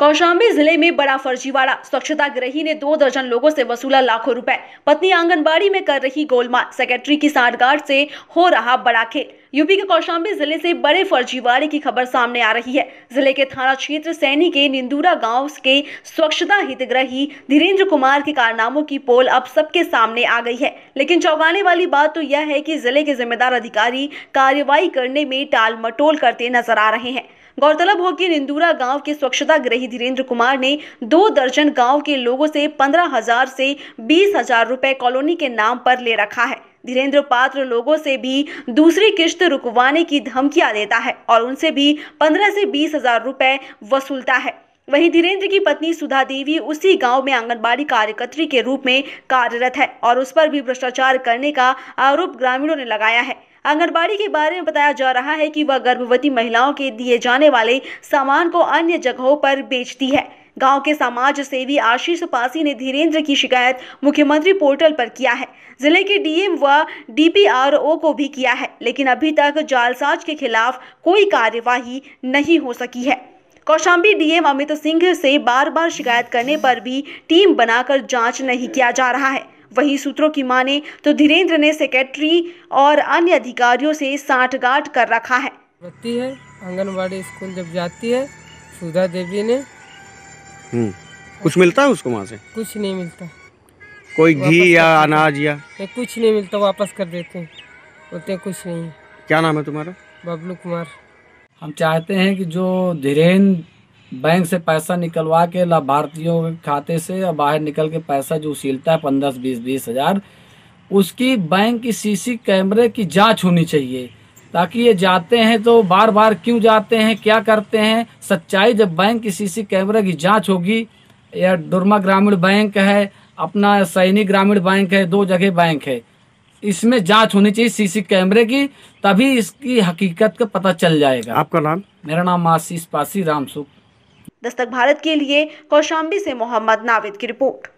कौशाम्बी जिले में बड़ा फर्जीवाड़ा स्वच्छता ग्रही ने दो दर्जन लोगों से वसूला लाखों रुपए पत्नी आंगनबाड़ी में कर रही गोलमाल सेक्रेटरी की साठगांठ से हो रहा बड़ा खेल यूपी के कौशाम्बी जिले से बड़े फर्जीवाड़े की खबर सामने आ रही है जिले के थाना क्षेत्र सैनी के निंदूरा गांव के स्वच्छता हितग्रही धीरेन्द्र कुमार के कारनामों की पोल अब सबके सामने आ गई है लेकिन चौंकाने वाली बात तो यह है कि जिले के जिम्मेदार अधिकारी कार्रवाई करने में टाल मटोल करते नजर आ रहे हैं गौरतलब हो कि निंदूरा गांव के स्वच्छता ग्रही धीरेन्द्र कुमार ने दो दर्जन गांव के लोगों से पंद्रह हजार से बीस हजार रुपए कॉलोनी के नाम पर ले रखा है धीरेन्द्र पात्र लोगों से भी दूसरी किश्त रुकवाने की धमकियां देता है और उनसे भी पंद्रह से बीस हजार रुपए वसूलता है वहीं धीरेन्द्र की पत्नी सुधा देवी उसी गांव में आंगनबाड़ी कार्यकर्त्री के रूप में कार्यरत है और उस पर भी भ्रष्टाचार करने का आरोप ग्रामीणों ने लगाया है आंगनबाड़ी के बारे में बताया जा रहा है कि वह गर्भवती महिलाओं के दिए जाने वाले सामान को अन्य जगहों पर बेचती है गांव के समाज सेवी आशीष पासी ने धीरेन्द्र की शिकायत मुख्यमंत्री पोर्टल पर किया है जिले के डीएम व डीपीआरओ को भी किया है लेकिन अभी तक जालसाज के खिलाफ कोई कार्यवाही नहीं हो सकी है कौशाम्बी डीएम अमित सिंह से बार बार शिकायत करने पर भी टीम बनाकर जांच नहीं किया जा रहा है वहीं सूत्रों की माने तो धीरेन्द्र ने सेक्रेटरी और अन्य अधिकारियों से साठगांठ कर रखा है व्यक्ति है आंगनबाड़ी स्कूल जब जाती है सुधा देवी ने हम्म, कुछ मिलता है उसको वहाँ से कुछ नहीं मिलता कोई घी या अनाज या कुछ नहीं मिलता वापस कर देते हैं बोलते कुछ नहीं क्या नाम है तुम्हारा बबलू कुमार हम चाहते हैं कि जो धीरेन्द्र बैंक से पैसा निकलवा के लाभार्थियों के खाते से या बाहर निकल के पैसा जो उसीलता है पंद्रह बीस बीस हज़ार उसकी बैंक की सीसी कैमरे की जांच होनी चाहिए ताकि ये जाते हैं तो बार बार क्यों जाते हैं क्या करते हैं सच्चाई जब बैंक की सीसी कैमरे की जांच होगी या डुरमा ग्रामीण बैंक है अपना सैनिक ग्रामीण बैंक है दो जगह बैंक है इसमें जांच होनी चाहिए सीसी कैमरे की तभी इसकी हकीकत का पता चल जाएगा आपका नाम मेरा नाम आशीष पासी रामसुख दस्तक भारत के लिए कौशाम्बी से मोहम्मद नाविद की रिपोर्ट